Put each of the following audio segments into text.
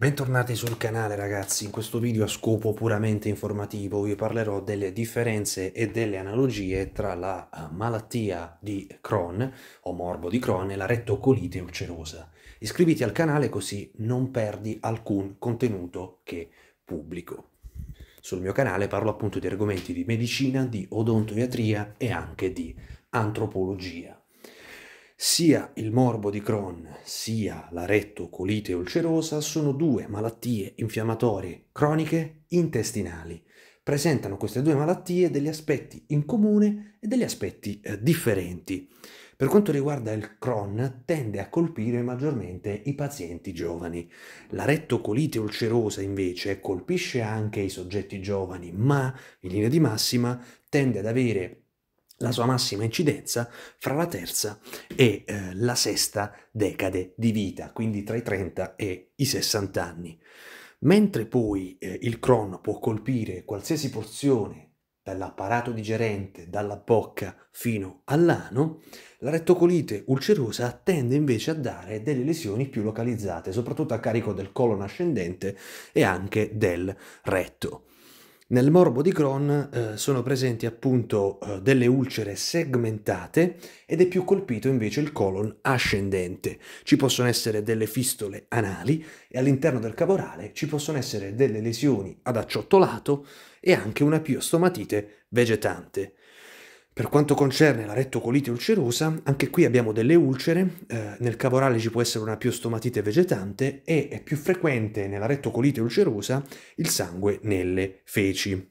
Bentornati sul canale ragazzi, in questo video a scopo puramente informativo vi parlerò delle differenze e delle analogie tra la eh, malattia di Crohn o morbo di Crohn e la rettocolite ulcerosa. Iscriviti al canale così non perdi alcun contenuto che pubblico. Sul mio canale parlo appunto di argomenti di medicina, di odontoiatria e anche di antropologia. Sia il morbo di Crohn sia la rettocolite ulcerosa sono due malattie infiammatorie croniche intestinali. Presentano queste due malattie degli aspetti in comune e degli aspetti eh, differenti. Per quanto riguarda il Crohn, tende a colpire maggiormente i pazienti giovani. La rettocolite ulcerosa invece colpisce anche i soggetti giovani, ma in linea di massima tende ad avere la sua massima incidenza fra la terza e eh, la sesta decade di vita, quindi tra i 30 e i 60 anni. Mentre poi eh, il cron può colpire qualsiasi porzione dall'apparato digerente, dalla bocca fino all'ano, la rettocolite ulcerosa tende invece a dare delle lesioni più localizzate, soprattutto a carico del colon ascendente e anche del retto. Nel morbo di Crohn eh, sono presenti appunto eh, delle ulcere segmentate ed è più colpito invece il colon ascendente. Ci possono essere delle fistole anali e all'interno del cavorale ci possono essere delle lesioni ad acciottolato e anche una piostomatite vegetante. Per quanto concerne la rettocolite ulcerosa, anche qui abbiamo delle ulcere, eh, nel cavorale ci può essere una piostomatite vegetante e è più frequente nella rettocolite ulcerosa il sangue nelle feci.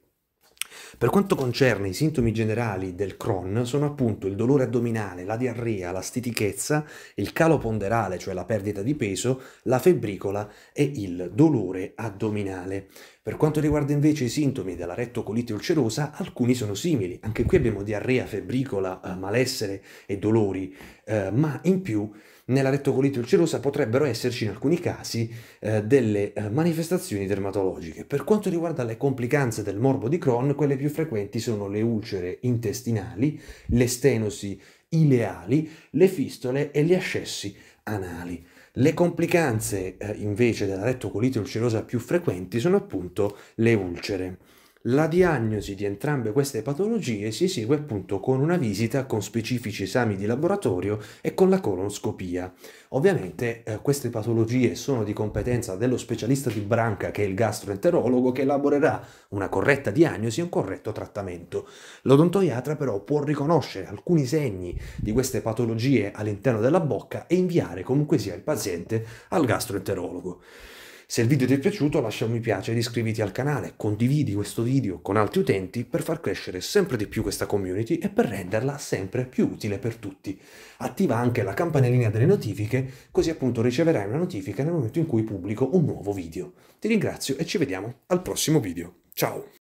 Per quanto concerne i sintomi generali del Crohn, sono appunto il dolore addominale, la diarrea, la stitichezza, il calo ponderale, cioè la perdita di peso, la febbricola e il dolore addominale. Per quanto riguarda invece i sintomi della rettocolite ulcerosa, alcuni sono simili. Anche qui abbiamo diarrea, febbricola, eh, malessere e dolori eh, ma in più nella rettocolite ulcerosa potrebbero esserci in alcuni casi eh, delle eh, manifestazioni dermatologiche. Per quanto riguarda le complicanze del morbo di Crohn, quelle più frequenti sono le ulcere intestinali, le stenosi ileali, le fistole e gli ascessi anali. Le complicanze eh, invece della rettocolite ulcerosa più frequenti sono appunto le ulcere. La diagnosi di entrambe queste patologie si esegue appunto con una visita con specifici esami di laboratorio e con la colonoscopia. Ovviamente eh, queste patologie sono di competenza dello specialista di branca che è il gastroenterologo che elaborerà una corretta diagnosi e un corretto trattamento. L'odontoiatra però può riconoscere alcuni segni di queste patologie all'interno della bocca e inviare comunque sia il paziente al gastroenterologo. Se il video ti è piaciuto lascia un mi piace ed iscriviti al canale, condividi questo video con altri utenti per far crescere sempre di più questa community e per renderla sempre più utile per tutti. Attiva anche la campanellina delle notifiche così appunto riceverai una notifica nel momento in cui pubblico un nuovo video. Ti ringrazio e ci vediamo al prossimo video. Ciao!